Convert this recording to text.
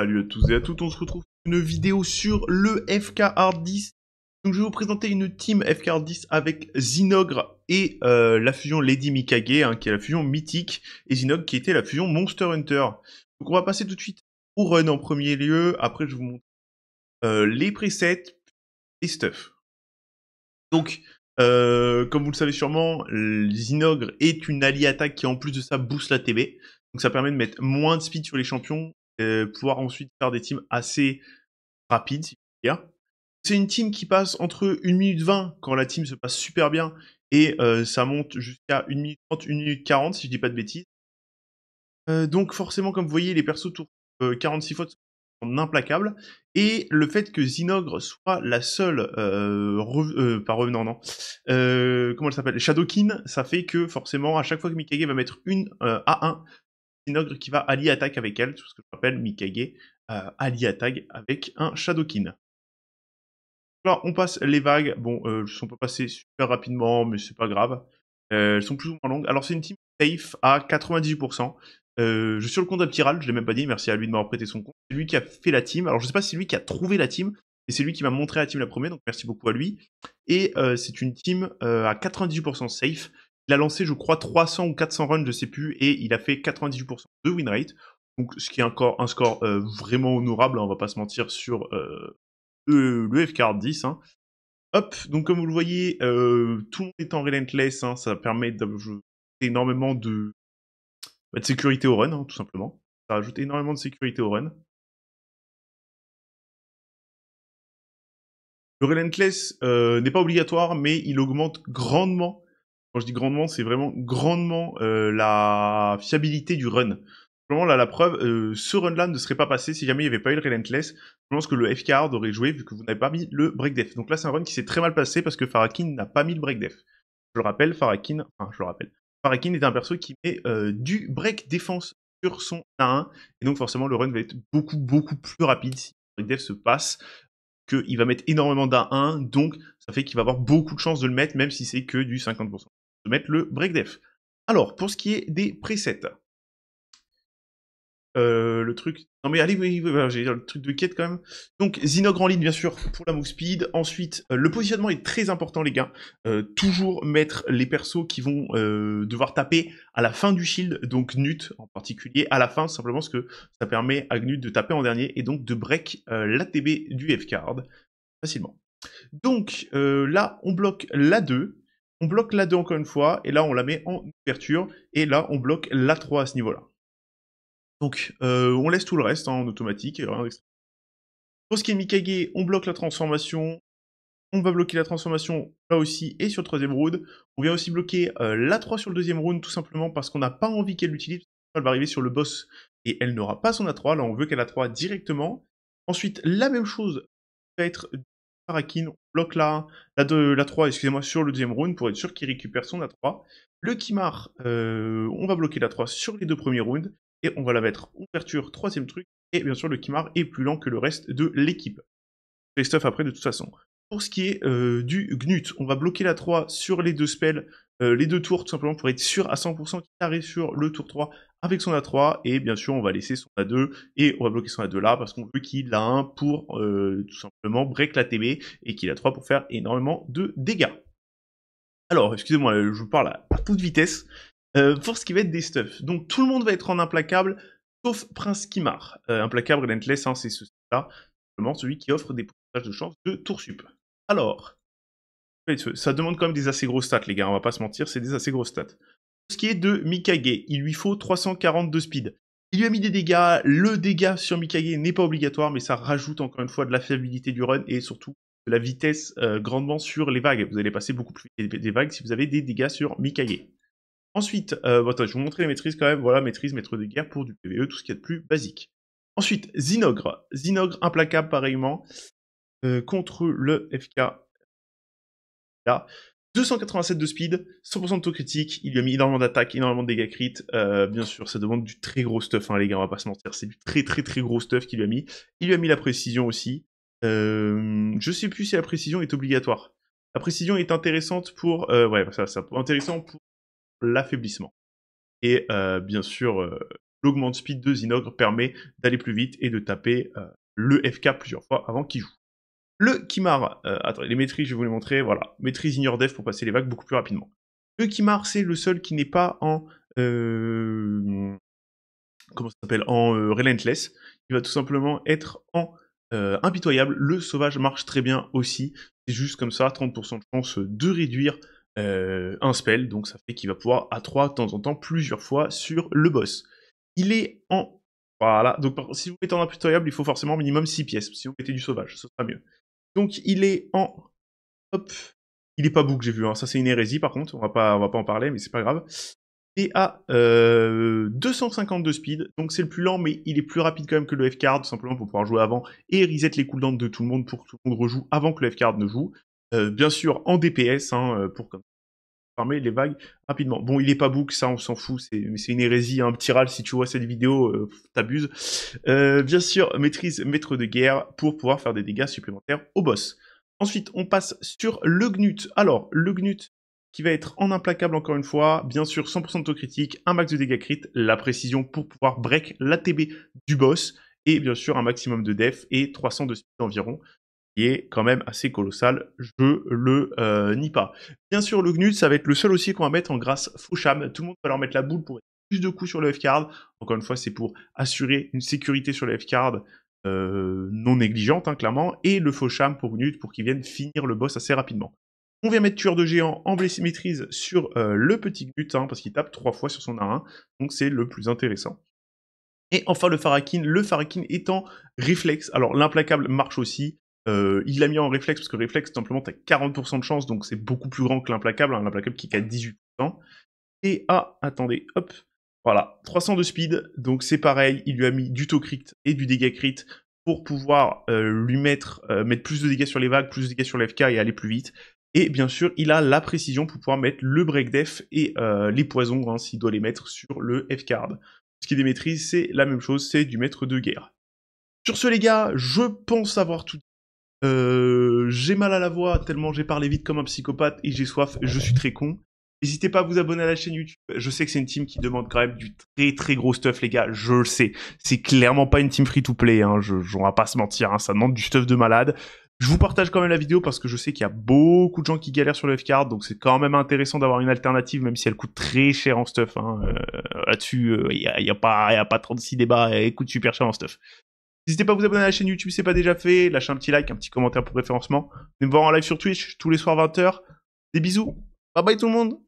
Salut à tous et à toutes, on se retrouve pour une vidéo sur le FK Hard 10. Donc je vais vous présenter une team FK Hard 10 avec Zinogre et euh, la fusion Lady Mikage, hein, qui est la fusion mythique, et Zinogre qui était la fusion Monster Hunter. Donc on va passer tout de suite au run en premier lieu, après je vous montre euh, les presets et stuff. Donc, euh, comme vous le savez sûrement, Zinogre est une alliée attaque qui en plus de ça booste la TB. Donc ça permet de mettre moins de speed sur les champions euh, pouvoir ensuite faire des teams assez rapides, C'est une team qui passe entre 1 minute 20 quand la team se passe super bien et euh, ça monte jusqu'à 1 minute 30, 1 minute 40 si je dis pas de bêtises. Euh, donc forcément comme vous voyez les persos tournent 46 fois sont implacables et le fait que Zinogre soit la seule rev pas revenant non comment elle s'appelle Shadowkin ça fait que forcément à chaque fois que Mikage va mettre une A1 Sinogre qui va Ali attaque avec elle, tout ce que je rappelle, Mikage euh, Ali attaque avec un Shadowkin. Alors, on passe les vagues. Bon, euh, elles sont pas passées super rapidement, mais c'est pas grave. Euh, elles sont plus ou moins longues. Alors, c'est une team safe à 98%. je suis sur le compte d'Aptiral, je l'ai même pas dit, merci à lui de m'avoir prêté son compte. C'est lui qui a fait la team. Alors je sais pas si c'est lui qui a trouvé la team, mais c'est lui qui m'a montré la team la première, donc merci beaucoup à lui. Et c'est une team à 98% safe, il a lancé, je crois, 300 ou 400 runs, je ne sais plus, et il a fait 98% de win rate. Donc, ce qui est encore un score euh, vraiment honorable, on hein, on va pas se mentir, sur euh, le, le 10 hein. Hop, donc comme vous le voyez, euh, tout le monde est en relentless, hein, ça permet d'ajouter énormément de, bah, de, sécurité au run, tout simplement. Ça ajoute énormément de sécurité au run. Le relentless n'est pas obligatoire, mais il augmente grandement quand je dis grandement, c'est vraiment grandement euh, la fiabilité du run. Vraiment, là, la preuve, euh, ce run-là ne serait pas passé si jamais il n'y avait pas eu le Relentless. Je pense que le FK Hard aurait joué vu que vous n'avez pas mis le break def. Donc là, c'est un run qui s'est très mal passé parce que Farakin n'a pas mis le break def. Je le rappelle, Farakin, je le rappelle. Farakin est un perso qui met euh, du break défense sur son A1. Et donc, forcément, le run va être beaucoup, beaucoup plus rapide si le break def se passe Il va mettre énormément d'A1, donc ça fait qu'il va avoir beaucoup de chances de le mettre, même si c'est que du 50% mettre le break def. Alors, pour ce qui est des presets, euh, le truc. Non mais allez, oui, j'ai le truc de quête quand même. Donc zinogre en ligne bien sûr pour la move speed. Ensuite, euh, le positionnement est très important les gars. Euh, toujours mettre les persos qui vont devoir taper à la fin du shield, donc Nut en particulier, à la fin simplement parce que ça permet à Nut de taper en dernier et donc de break la tb du F-card facilement. Donc là on bloque la 2 on bloque la 2 encore une fois, et là on la met en ouverture, et là on bloque la 3 à ce niveau-là. Donc euh, on laisse tout le reste hein, en automatique. Pour ce qui est Mikage, on bloque la transformation, on va bloquer la transformation là aussi et sur le troisième round. On vient aussi bloquer euh, la 3 sur le deuxième round tout simplement parce qu'on n'a pas envie qu'elle l'utilise. Elle va arriver sur le boss et elle n'aura pas son A3. Là, on veut qu'elle A3 directement. Ensuite, la même chose va être Akin, on bloque la, la, la 3, excusez-moi, sur le deuxième round pour être sûr qu'il récupère son A3. Le Kimar, euh, on va bloquer la 3 sur les deux premiers rounds, et on va la mettre ouverture, troisième truc, et bien sûr le Kimar est plus lent que le reste de l'équipe. Les stuff après de toute façon. Pour ce qui est euh, du Gnut, on va bloquer la 3 sur les deux spells euh, les deux tours, tout simplement pour être sûr à 100% qu'il arrive sur le tour 3 avec son A3, et bien sûr on va laisser son A2, et on va bloquer son A2 là, parce qu'on veut qu'il a un pour euh, tout simplement break la TB, et qu'il a 3 pour faire énormément de dégâts. Alors, excusez-moi, euh, je vous parle à, toute vitesse, Force pour ce qui va être des stuffs. Donc tout le monde va être en implacable, sauf Prince Kimar. implacable Relentless, hein, c'est ce là simplement celui qui offre des pourcentages de chance de tour sup. Alors, ça demande quand même des assez grosses stats, les gars, on va pas se mentir, c'est des assez grosses stats. Ce qui est de Mikage, il lui faut 342 speed. Il lui a mis des dégâts, le dégât sur Mikage n'est pas obligatoire, mais ça rajoute encore une fois de la fiabilité du run et surtout de la vitesse euh, grandement sur les vagues. Vous allez passer beaucoup plus vite des vagues si vous avez des dégâts sur Mikage. Ensuite, euh, je vous montrer les maîtrises quand même, voilà, maîtrise, maître de guerre pour du PvE, tout ce qu'il y a de plus basique. Ensuite, Zinogre. Zinogre implacable pareillement. Euh, contre le FK 287 de speed, 100% de taux critique, il lui a mis énormément d'attaques, énormément de dégâts crit. Euh, bien sûr, ça demande du très gros stuff, hein, les gars, on va pas se mentir. C'est du très très très gros stuff qu'il lui a mis. Il lui a mis la précision aussi. Euh, je sais plus si la précision est obligatoire. La précision est intéressante pour, euh, ouais, ça, intéressant pour l'affaiblissement. Et euh, bien sûr, euh, l'augment de speed de Zinogre permet d'aller plus vite et de taper le FK plusieurs fois avant qu'il joue. Le Kimar, euh, attendez, les maîtrises, je vais vous les montrer, voilà, maîtrise ignore dev pour passer les vagues beaucoup plus rapidement. Le Kimar, c'est le seul qui n'est pas en... Euh, comment s'appelle En euh, Relentless. Il va tout simplement être en Impitoyable. Le Sauvage marche très bien aussi. C'est juste comme ça, 30% de chance de réduire un spell. Donc ça fait qu'il va pouvoir à 3 de temps en temps, plusieurs fois, sur le boss. Il est en... Voilà, donc si vous mettez en impitoyable, il faut forcément minimum 6 pièces. Si vous mettez du sauvage, ce sera mieux. Donc il est en... Hop. Il est pas bouc j'ai vu. Hein. Ça, c'est une hérésie, par contre. On va pas, on va pas en parler, mais c'est pas grave. Et à euh, 252 speed, donc c'est le plus lent, mais il est plus rapide quand même que le F-Card, simplement pour pouvoir jouer avant, et reset les cooldowns de tout le monde pour que tout le monde rejoue avant que le F-Card ne joue. Euh, bien sûr, en DPS, hein, euh, pour comme les vagues rapidement. Bon, il est pas book, ça on s'en fout, c'est une hérésie, hein, un petit râle si tu vois cette vidéo, euh, t'abuses. Euh, bien sûr, maîtrise maître de guerre pour pouvoir faire des dégâts supplémentaires au boss. Ensuite, on passe sur le Gnut. Alors, le Gnut qui va être en implacable encore une fois, bien sûr 100% de taux critique, un max de dégâts crit, la précision pour pouvoir break l'ATB du boss, et bien sûr un maximum de def et 300 de speed environ est quand même assez colossal, je le euh, nie pas. Bien sûr, le GNUD, ça va être le seul aussi qu'on va mettre en grâce Faucham. Tout le monde va leur mettre la boule pour plus de coups sur le F-Card. Encore une fois, c'est pour assurer une sécurité sur le F-Card euh, non négligeante, hein, clairement. Et le Faucham pour GNUD pour qu'il vienne finir le boss assez rapidement. On vient mettre tueur de géant en blessé maîtrise sur euh, le petit GNUD, hein, parce qu'il tape trois fois sur son arin, Donc c'est le plus intéressant. Et enfin le Farakin, le Farakin étant réflexe. Alors l'implacable marche aussi, euh, il l'a mis en réflexe parce que réflexe, simplement, t'as 40% de chance, donc c'est beaucoup plus grand que l'implacable, un implacable qui a 18 Et ah, attendez, hop, voilà, 300 de speed, donc c'est pareil, il lui a mis du taux crit et du dégâts crit pour pouvoir euh, lui mettre, euh, mettre plus de dégâts sur les vagues, plus de dégâts sur l'FK et aller plus vite. Et bien sûr, il a la précision pour pouvoir mettre le break def et les poisons hein, s'il doit les mettre sur le F-card. Ce qui est des c'est la même chose, c'est du maître de guerre. Sur ce les gars, je pense avoir tout euh, j'ai mal à la voix tellement j'ai parlé vite comme un psychopathe et j'ai soif, je suis très con. N'hésitez pas à vous abonner à la chaîne YouTube. Je sais que c'est une team qui demande quand même du très très gros stuff, les gars. Je le sais. C'est clairement pas une team free to play. Hein. Je, on pas se mentir. Hein. Ça demande du stuff de malade. Je vous partage quand même la vidéo parce que je sais qu'il y a beaucoup de gens qui galèrent sur le F-Card, donc c'est quand même intéressant d'avoir une alternative, même si elle coûte très cher en stuff. Hein. Euh, là-dessus, euh, il n'y a, y a, pas, y a pas 36 débats, elle coûte super cher en stuff. N'hésitez pas à vous abonner à la chaîne YouTube, si n'est pas déjà fait. Lâchez un petit like, un petit commentaire pour référencement. Venez me voir en live sur Twitch tous les soirs 20h. Des bisous. Bye bye tout le monde.